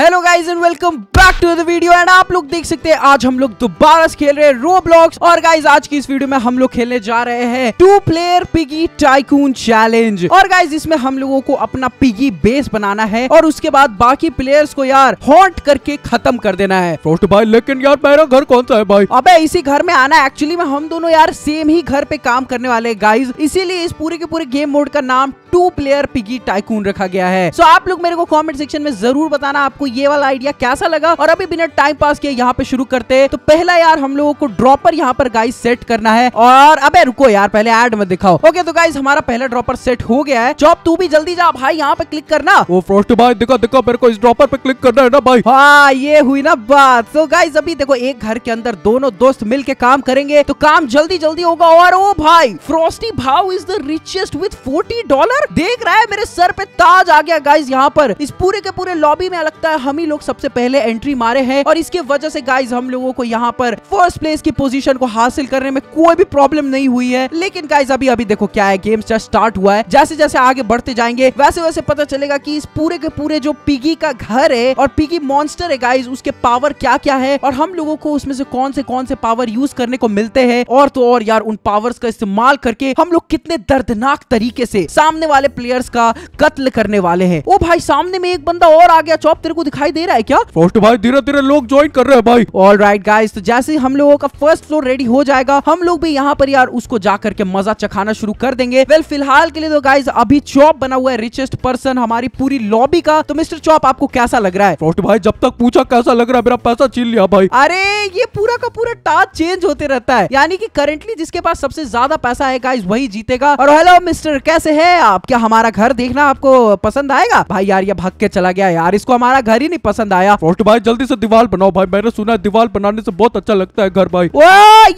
hello guys and welcome back to the video and आप लोग देख सकते हैं आज हम लोग दोबारा खेल रहे हैं रो ब्लॉक्स और गाइस आज की इस वीडियो में हम लोग खेलने जा रहे हैं two player piggy tycoon challenge और गाइस इसमें हम लोगों को अपना पिगी बेस बनाना है और उसके बाद बाकी प्लेयर्स को यार हॉन्ट करके खत्म कर देना है फर्स्ट भाई लेकिन यार मेरा घर कौन सा है भाई अब इसी घर में आना एक्चुअली में हम दोनों यार सेम ही घर पे काम करने वाले गाइज इसीलिए इस पूरे के पूरे गेम मोड का नाम टू प्लेयर पिगी टाइकून रखा गया है सो आप लोग मेरे को कॉमेंट सेक्शन में जरूर बताना आपको आपको ये वाला आइडिया कैसा लगा और अभी बिना टाइम पास किए यहाँ पे शुरू करते हैं तो पहला यार हम लोगों को ड्रॉपर यहाँ पर गाइस सेट करना है और अबे रुको यार पहले एड में दिखाओ ओके तो गाइस हमारा पहला ड्रॉपर सेट हो गया है जॉब तू भी जल्दी जा भाई यहाँ पे क्लिक करना वो फ्रोस्ट भाई देखो देखो मेरे को इस ड्रॉपर पे क्लिक करना है ना भाई हाँ ये हुई ना बात तो गाइस अभी देखो एक घर के अंदर दोनों दोस्त मिल काम करेंगे तो काम जल्दी जल्दी होगा और ओ भाई फ्रोस्टी भाव is the richest with forty dollar देख रहा है मेरे सर पे ताज आ गया गाइज यहाँ पर इस पूरे के पूरे लॉबी में लगता है हम ही लोग सबसे पहले एंट्री मारे हैं और इसके वजह से गाइज हम लोगों को यहाँ पर फर्स्ट प्लेस की पोजीशन को हासिल करने में कोई भी प्रॉब्लम नहीं हुई है लेकिन गाइज अभी अभी देखो क्या है गेम जस्ट स्टार्ट हुआ है जैसे जैसे आगे बढ़ते जाएंगे वैसे वैसे पता चलेगा की इस पूरे के पूरे जो पिगी का घर है और पिगी मॉन्स्टर है गाइज उसके पावर क्या क्या है और हम लोगों को उसमें से कौन से कौन से पावर यूज करने को मिलते हैं और तो और यार उन पावर्स का इस्तेमाल करके हम लोग कितने दर्दनाक तरीके से सामने वाले प्लेयर्स का कत्ल करने वाले हैं ओ भाई सामने में एक बंदा और आ गया चौप तेरे को को दिखाई दे रहा है क्या फर्स्ट भाई धीरे धीरे लोग ज्वाइन कर रहे हैं भाई ऑल राइट गाइज तो जैसे हम लोगों का फर्स्ट फ्लोर रेडी हो जाएगा हम लोग भी यहाँ पर यार उसको जा करके मजा चखाना शुरू कर देंगे वेल फिलहाल के लिए तो गाइज अभी चौप बना हुआ है रिचेस्ट पर्सन हमारी पूरी लॉबी का तो मिस्टर चौप आपको कैसा लग रहा है फर्स्ट भाई जब तक पूछा कैसा लग रहा है मेरा पैसा छीन लिया भाई अरे ये पूरा का पूरा टाच चेंज होते रहता है यानी कि करेंटली जिसके पास सबसे ज्यादा पैसा है गाइज वही जीतेगा और हेलो मिस्टर कैसे है आप क्या हमारा घर देखना आपको पसंद आएगा भाई यार ये भाग के चला गया यार इसको हमारा घर घर ही नहीं पसंद आया फोर्ट भाई जल्दी से दीवार बनाओ भाई मैंने सुना दीवार बनाने से बहुत अच्छा लगता है घर भाई ओ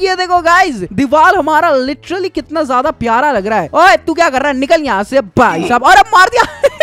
ये देखो गाइज दीवार हमारा लिटरली कितना ज्यादा प्यारा लग रहा है ओए तू क्या कर रहा है निकल यहाँ से भाई साहब और अब मार दिया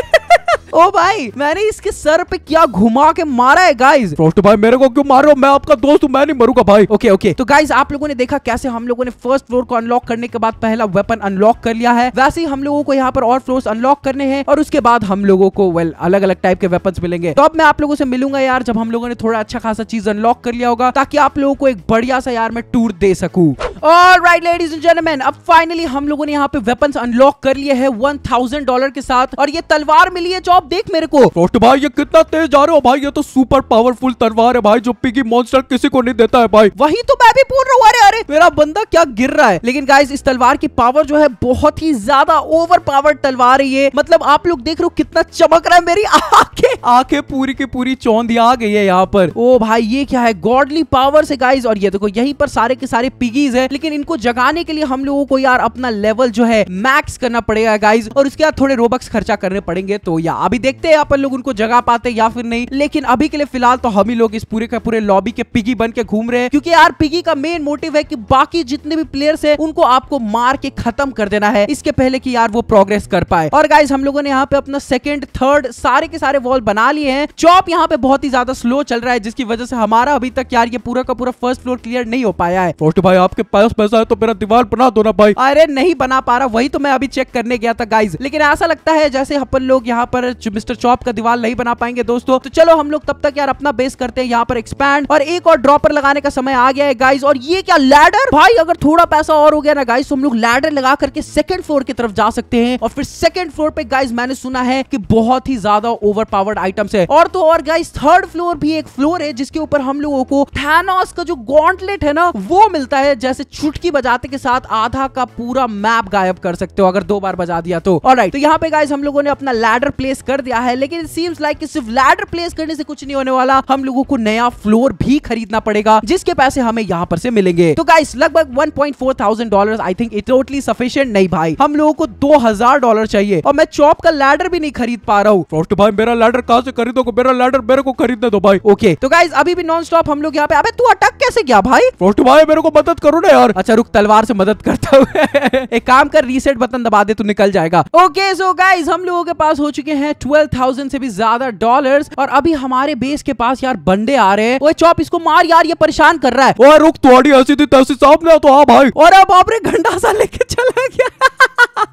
ओ भाई मैंने इसके सर पे क्या घुमा के मारा है गाइज भाई मेरे को क्यों हो मैं आपका दोस्त हूँ मैं नहीं मरूंगा भाई ओके ओके तो गाइज आप लोगों ने देखा कैसे हम लोगों ने फर्स्ट फ्लोर को अनलॉक करने के बाद पहला वेपन अनलॉक कर लिया है वैसे ही हम लोगों को यहाँ पर और फ्लोर अनलॉक करने हैं और उसके बाद हम लोगों को वेल अलग अलग टाइप के वेपन मिलेंगे तो अब मैं आप लोगों से मिलूंगा यार जब हम लोगों ने थोड़ा अच्छा खासा चीज अनलॉक कर लिया होगा ताकि आप लोगों को एक बढ़िया सा यार मैं टूर दे सकू और राइट लेडीज एंड जेंटलमैन अब फाइनली हम लोगों ने यहाँ पे वेपन अनलॉक कर लिए है वन थाउजेंड डॉलर के साथ और ये तलवार मिली है जो आप देख मेरे को फ्रोस्ट भाई ये कितना तेज जा रहे हो भाई ये तो सुपर पावरफुल तलवार है भाई जो पिगी मॉन्स्टर किसी को नहीं देता है भाई वही तो मैं भी बोल रहा हूँ अरे अरे मेरा बंदा क्या गिर रहा है लेकिन गाइज इस तलवार की पावर जो है बहुत ही ज्यादा ओवर पावर तलवार है ये मतलब आप लोग देख रहे हो कितना चमक रहा है मेरी आखे आखे पूरी की पूरी चौंधी आ गई है यहाँ पर ओ भाई ये क्या है गॉडली पावर से गाइज और ये देखो यही पर सारे के सारे पिगीज है लेकिन इनको जगाने के लिए हम लोगों को यार अपना लेवल जो है मैक्स करना पड़ेगा गाइज और उसके बाद थोड़े रोबक्स खर्चा करने पड़ेंगे तो या अभी देखते हैं अपन लोग उनको जगा पाते या फिर नहीं लेकिन अभी के लिए फिलहाल तो हम ही लोग इस पूरे के पूरे लॉबी के पिगी बन के घूम रहे हैं क्योंकि यार पिगी का मेन मोटिव है कि बाकी जितने भी प्लेयर्स है उनको आपको मार के खत्म कर देना है इसके पहले की यार वो प्रोग्रेस कर पाए और गाइज हम लोगों ने यहाँ पे अपना सेकेंड थर्ड सारे के सारे वॉल बना लिए हैं चॉप यहाँ पे बहुत ही ज्यादा स्लो चल रहा है जिसकी वजह से हमारा अभी तक यार ये पूरा का पूरा फर्स्ट फ्लोर क्लियर नहीं हो पाया है भाई आपके पास पैसा है तो मेरा दीवार बना दो ना भाई अरे नहीं बना पा रहा वही तो मैं अभी चेक करने गया था गाइज लेकिन ऐसा लगता है जैसे अपन लोग यहाँ पर जो मिस्टर चॉप का दीवार नहीं बना पाएंगे दोस्तों तो चलो हम लोग तब तक यार अपना बेस करते हैं यहाँ पर एक्सपैंड और एक और ड्रॉपर लगाने का समय आ गया है गाइज और ये क्या लैडर भाई अगर थोड़ा पैसा और हो गया ना गाइज तो हम लोग लैडर लगा करके सेकंड फ्लोर की तरफ जा सकते हैं और फिर सेकंड फ्लोर पे गाइज मैंने सुना है की बहुत ही ज्यादा ओवर पावर्ड आइटम्स है और तो और गाइज थर्ड फ्लोर भी एक फ्लोर है जिसके ऊपर हम लोगों को थैनोस का जो गॉन्टलेट है ना वो मिलता है जैसे चुटकी बजाते के साथ आधा का पूरा मैप गायब कर सकते हो अगर दो बार बजा दिया तो और तो यहाँ पे गाइज हम लोगों ने अपना लैडर प्लेस कर दिया है लेकिन सीम्स लाइक सिर्फ लैडर प्लेस करने से कुछ नहीं होने वाला हम लोगों को नया फ्लोर भी खरीदना पड़ेगा जिसके पैसे हमें यहाँ पर से मिलेंगे तो गाइस लगभग one point four thousand dollar I think it totally sufficient नहीं भाई हम लोगों को दो हजार डॉलर चाहिए और मैं चॉप का लैडर भी नहीं खरीद पा रहा हूँ फर्स्ट भाई मेरा लैडर कहाँ से खरीदोगे मेरा लैडर मेरे को खरीदने दो भाई ओके तो गाइस अभी भी नॉन स्टॉप हम लोग यहाँ पे अब तू अटक कैसे गया भाई फर्स्ट भाई मेरे को मदद करो ना यार अच्छा रुक तलवार से मदद करता हूँ एक काम कर रीसेट बटन दबा दे तू निकल जाएगा ओके सो गाइज हम लोगों के पास हो चुके हैं ट्वेल्व से भी ज्यादा डॉलर और अभी हमारे बेस के पास यार बंदे आ रहे हैं चौप इसको मार यार ये परेशान कर रहा है और रुक थोड़ी ऐसी थी तैसी साफ ना तो हाँ भाई और अब आपने घंटा सा लेके चला गया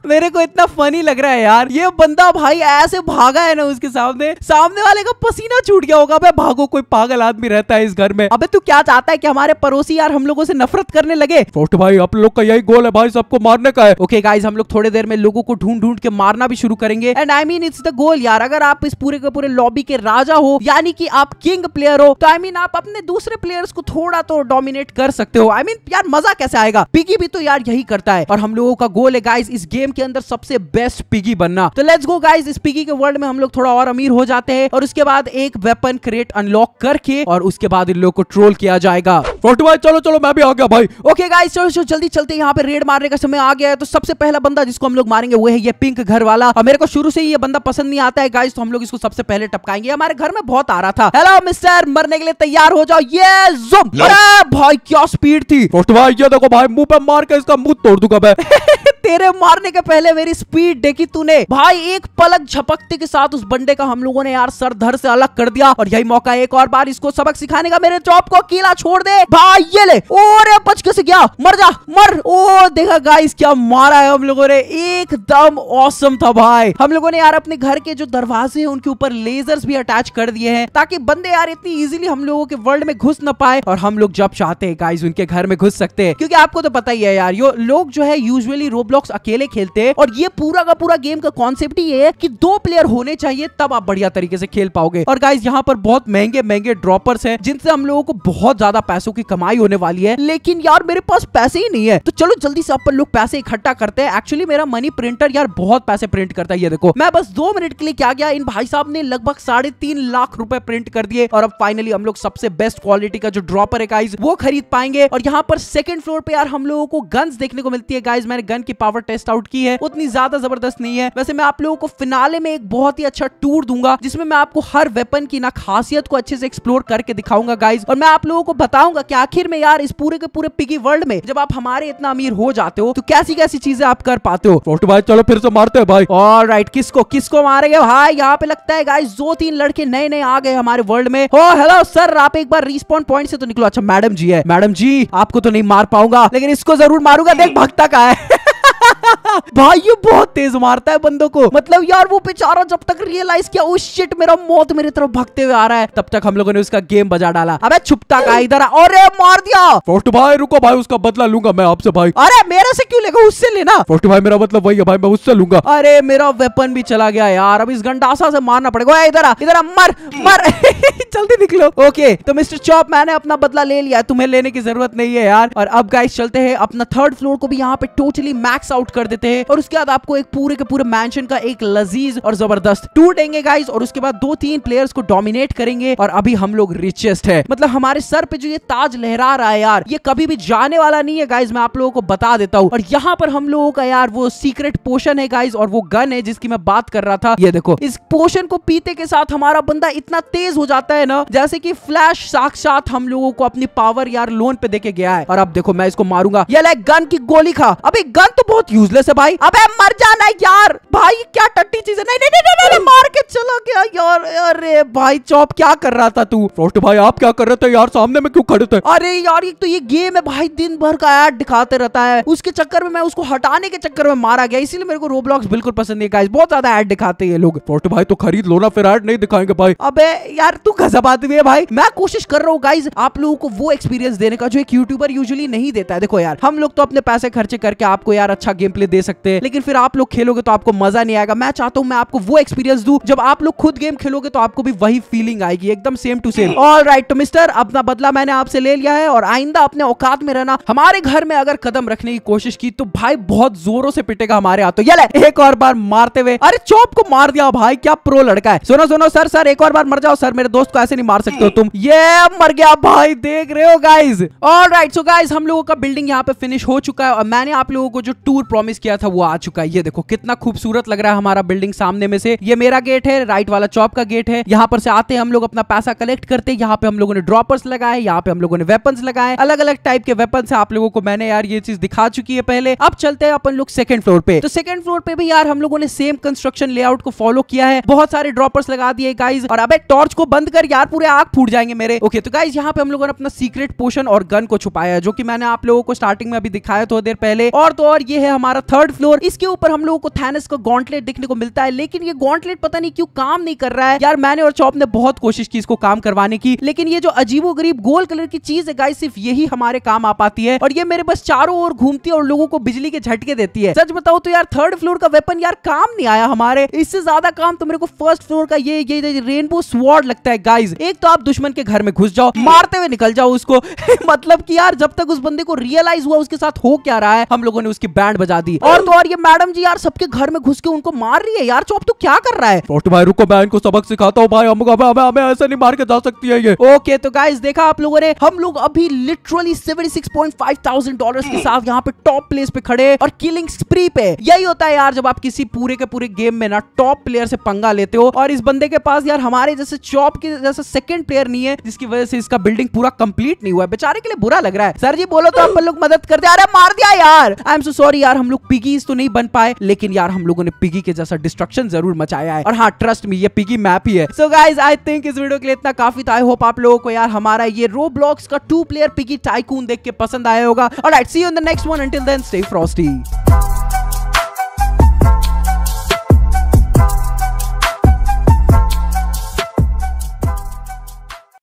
मेरे को इतना फनी लग रहा है यार ये बंदा भाई ऐसे भागा है ना उसके सामने सामने वाले का पसीना छूट गया होगा मैं भागो कोई पागल आदमी रहता है इस घर में अबे तू क्या चाहता है कि हमारे पड़ोसी यार हम लोगों से नफरत करने लगे छोट भाई आप लोग का यही गोल है भाई सबको मारने का है ओके okay, गाइज हम लोग थोड़ी देर में लोगों को ढूंढ ढूंढ के मारना भी शुरू करेंगे and I mean it's the goal goal यार अगर आप इस पूरे के पूरे लॉबी के राजा हो यानी कि आप किंग प्लेयर हो तो आई I मीन mean, आप अपने दूसरे प्लेयर्स को थोड़ा तो डोमिनेट कर सकते हो आई I मीन mean, यार मजा कैसे आएगा पिगी भी तो यार यही करता है और हम लोगों का गोल है गाइज इस गेम के अंदर सबसे बेस्ट पिगी बनना तो लेट्स गो गाइज इस पिगी के वर्ल्ड में हम लोग थोड़ा और अमीर हो जाते हैं और उसके बाद एक वेपन क्रिएट अनलॉक करके और उसके बाद इन लोग को ट्रोल किया जाएगा भाई चलो चलो मैं भी आ गया भाई ओके गाइस चलो चलो जल्दी चलते यहाँ पे रेड मारने का समय आ गया है तो सबसे पहला बंदा जिसको हम लोग मारेंगे वो है ये पिंक घर वाला और मेरे को शुरू से ही ये बंदा पसंद नहीं नहीं आता है गाइस तो हम लोग इसको सबसे पहले टपकाएंगे हमारे घर में बहुत आ रहा था हेलो मिस्टर मरने के लिए तैयार हो जाओ ये अरे भाई क्या स्पीड थी तो भाई ये देखो भाई मुंह पे मार के इसका मुंह तोड़ दूंगा मैं तेरे मारने के पहले मेरी स्पीड देखी तूने भाई एक पलक झपकते के साथ उस बंडे का हम लोगों ने यार सर धर से अलग कर दिया और यही मौका एक और बार इसको सबक सिखाने का मेरे चौप को कीला छोड़ दे भाई ये ले ओरे बच से गया मर जा मर ओ देखा गाइस क्या मारा है हम लोगों ने एकदम औसम था भाई हम लोगों ने यार अपने घर के जो दरवाजे हैं उनके ऊपर लेजर्स भी अटैच कर दिए हैं ताकि बंदे यार इतनी इजीली हम लोगों के वर्ल्ड में घुस ना पाए और हम लोग जब चाहते हैं गाइस उनके घर में घुस सकते हैं क्योंकि आपको तो पता ही है यार यो लोग जो है यूजुअली रोब्लॉक्स अकेले खेलते हैं और ये पूरा का पूरा गेम का कॉन्सेप्ट ही है की दो प्लेयर होने चाहिए तब आप बढ़िया तरीके से खेल पाओगे और गाइज यहाँ पर बहुत महंगे महंगे ड्रॉपर्स है जिनसे हम लोगों को बहुत ज्यादा पैसों की कमाई होने वाली है लेकिन यार मेरे पास पैसे ही नहीं है तो चलो जल्दी से अपन लोग पैसे इकट्ठा करते हैं एक्चुअली मेरा मनी प्रिंटर यार बहुत पैसे प्रिंट करता है ये देखो मैं बस दो मिनट के लिए क्या गया इन भाई साहब ने लगभग साढ़े तीन लाख रुपए प्रिंट कर दिए और अब फाइनली हम लोग सबसे बेस्ट क्वालिटी का जो ड्रॉपर है गाइज वो खरीद पाएंगे और यहाँ पर सेकंड फ्लोर पे यार हम लोगों को गन्स देखने को मिलती है गाइज मैंने गन की पावर टेस्ट आउट की है उतनी ज्यादा जबरदस्त नहीं है वैसे मैं आप लोगों को फिनाले में एक बहुत ही अच्छा टूर दूंगा जिसमें मैं आपको हर वेपन की ना खासियत को अच्छे से एक्सप्लोर करके दिखाऊंगा गाइज और मैं आप लोगों को बताऊंगा की आखिर में यार इस पूरे के पूरे पिगी वर्ल्ड में जब आप हमारे इतना अमीर हो जाते हो तो कैसी कैसी चीजें आप कर पाते हो चलो फिर से मारते हैं भाई और राइट किसको किसको मारे रही है भाई यहाँ पे लगता है गाइस दो तीन लड़के नए नए आ गए हमारे वर्ल्ड में ओ हेलो सर आप एक बार रिस्पॉन्ड पॉइंट से तो निकलो अच्छा मैडम जी है मैडम जी आपको तो नहीं मार पाऊंगा लेकिन इसको जरूर मारूंगा देख भक्ता का है भाई ये बहुत तेज मारता है बंदों को मतलब यार वो बेचारा जब तक रियलाइज किया उस शिट मेरा मौत मेरी तरफ भागते हुए आ रहा है तब तक हम लोगों ने उसका गेम बजा डाला अबे छुपता का इधर अरे मार दिया फोर्ट भाई रुको भाई उसका बदला लूंगा मैं आपसे भाई अरे मेरे से क्यों लेगा उससे लेना फोर्ट भाई मेरा मतलब वही है भाई मैं उससे लूंगा अरे मेरा वेपन भी चला गया यार अब इस घंटासा से मारना पड़ेगा इधर इधर मर मर जल्दी निकलो ओके तो मिस्टर चॉप मैंने अपना बदला ले लिया तुम्हें लेने की जरूरत नहीं है यार और अब गाइस चलते हैं अपना थर्ड फ्लोर को भी यहाँ पे टोटली मैक्स मैक्स आउट कर देते हैं और उसके बाद आपको एक पूरे के पूरे मैंशन का एक लजीज और जबरदस्त टूर देंगे गाइज और उसके बाद दो तीन प्लेयर्स को डोमिनेट करेंगे और अभी हम लोग रिचेस्ट है मतलब हमारे सर पे जो ये ताज लहरा रहा है यार ये कभी भी जाने वाला नहीं है गाइज मैं आप लोगों को बता देता हूँ और यहाँ पर हम लोगों का यार वो सीक्रेट पोशन है गाइज और वो गन है जिसकी मैं बात कर रहा था ये देखो इस पोशन को पीते के साथ हमारा बंदा इतना तेज हो जाता है ना जैसे कि फ्लैश साक्षात हम लोगों को अपनी पावर यार लोन पे देके गया है और अब देखो मैं इसको मारूंगा ये लाइक गन की गोली खा अभी गन तो बहुत यूजलेस है भाई अबे मर जाना यार भाई क्या टट्टी चीज है नहीं नहीं नहीं नहीं, नहीं, नहीं अरे भाई चौप क्या कर रहा था तू फ्रोस्ट भाई आप क्या कर रहे थे यार सामने में क्यों खड़े थे अरे यार एक तो ये गेम है भाई दिन भर का ऐड दिखाते रहता है उसके चक्कर में मैं उसको हटाने के चक्कर में मारा गया इसीलिए मेरे को रोब्लॉक्स बिल्कुल पसंद नहीं गाइस बहुत ज्यादा ऐड दिखाते हैं लोग फ्रोस्ट भाई तो खरीद लो ना फिर ऐड नहीं दिखाएंगे भाई अब यार तू गजब आदमी है भाई मैं कोशिश कर रहा हूँ गाइज आप लोगों को वो एक्सपीरियंस देने का जो एक यूट्यूबर यूजली नहीं देता है देखो यार हम लोग तो अपने पैसे खर्चे करके आपको यार अच्छा गेम प्ले दे सकते हैं लेकिन फिर आप लोग खेलोगे तो आपको मजा नहीं आएगा मैं चाहता हूँ मैं आपको वो एक्सपीरियंस दू जब आप लोग खुद गेम खेलोगे तो तो आपको भी वही फीलिंग आएगी एकदम same to same all right तो मिस्टर अपना बदला मैंने आपसे ले लिया है और आइंदा अपने औकात में रहना हमारे घर में अगर कदम रखने की कोशिश की तो भाई बहुत जोरों से पिटेगा हमारे हाथों तो ये एक और बार मारते हुए अरे चौप को मार दिया भाई क्या प्रो लड़का है सुनो सुनो सर सर एक और बार मर जाओ सर मेरे दोस्त को ऐसे नहीं मार सकते हो तुम ये मर गया भाई देख रहे हो guys all right so guys हम लोगों का बिल्डिंग यहाँ पे फिनिश हो चुका है और मैंने आप लोगों को जो टूर प्रॉमिस किया था वो आ चुका है ये देखो कितना खूबसूरत लग रहा है हमारा बिल्डिंग सामने में से ये मेरा गेट है राइट वाला चौप का गेट मार्केट है यहाँ पर से आते हैं हम लोग अपना पैसा कलेक्ट करते हैं यहाँ पे हम लोगों ने ड्रॉपर्स लगाए यहाँ पे हम लोगों ने वेपन लगाए अलग अलग टाइप के वेपन है आप लोगों को मैंने यार ये चीज दिखा चुकी है पहले अब चलते हैं अपन लोग सेकंड फ्लोर पे तो सेकंड फ्लोर पे भी यार हम लोगों ने सेम कंस्ट्रक्शन लेआउट को फॉलो किया है बहुत सारे ड्रॉपर्स लगा दिए गाइज और अब टॉर्च को बंद कर यार पूरे आग फूट जाएंगे मेरे ओके तो गाइज यहाँ पे हम लोगों ने अपना सीक्रेट पोशन और गन को छुपाया है जो की मैंने आप लोगों को स्टार्टिंग में अभी दिखाया थोड़ी देर पहले और तो और ये है हमारा थर्ड फ्लोर इसके ऊपर हम लोगों को थैनस का गॉन्टलेट देखने को मिलता है लेकिन ये गॉन्टलेट पता नहीं क्यों काम नहीं कर रहा है यार और मैंने और चौप ने बहुत कोशिश की इसको काम करवाने की लेकिन ये जो अजीबो गरीब गोल कलर की चीज है गाय सिर्फ यही हमारे काम आ पाती है और ये मेरे बस चारों ओर घूमती है और लोगों को बिजली के झटके देती है सच बताओ तो यार थर्ड फ्लोर का वेपन यार काम नहीं आया हमारे इससे ज्यादा काम तो मेरे को फर्स्ट फ्लोर का ये ये, रेनबो स्वॉर्ड लगता है गाइज एक तो आप दुश्मन के घर में घुस जाओ मारते हुए निकल जाओ उसको मतलब कि यार जब तक उस बंदे को रियलाइज हुआ उसके साथ हो क्या रहा है हम लोगों ने उसकी बैंड बजा दी और तो और ये मैडम जी यार सबके घर में घुस के उनको मार रही है यार चौप तो क्या कर रहा है रुको बैंड को सबक सिखा दिखाता हूँ भाई हमको हमें हमें ऐसे नहीं मार के जा सकती है ये ओके तो गाइज देखा आप लोगों ने हम लोग अभी literally seventy six point five thousand dollar के साथ यहाँ पे टॉप प्लेस पे खड़े और किलिंग स्प्री पे यही होता है यार जब आप किसी पूरे के पूरे गेम में ना टॉप प्लेयर से पंगा लेते हो और इस बंदे के पास यार हमारे जैसे चॉप के जैसे सेकंड प्लेयर नहीं है जिसकी वजह से इसका बिल्डिंग पूरा कंप्लीट नहीं हुआ है बेचारे के लिए बुरा लग रहा है सर जी बोलो तो आप लोग मदद कर करते अरे मार दिया यार आई एम सो सॉरी यार हम लोग पिगीज तो नहीं बन पाए लेकिन यार हम लोगों ने पिगी के जैसा डिस्ट्रक्शन जरूर मचाया है और हाँ ट्रस्ट में ये पिगी मैप ही है सो गाइज आई थिंक इस वीडियो के लिए इतना काफी था आई होप आप लोगों को यार हमारा ये रो ब्लॉक्स का टू प्लेयर पिकी टाइकून देख के पसंद आया होगा और see you in the next one until then stay Frosty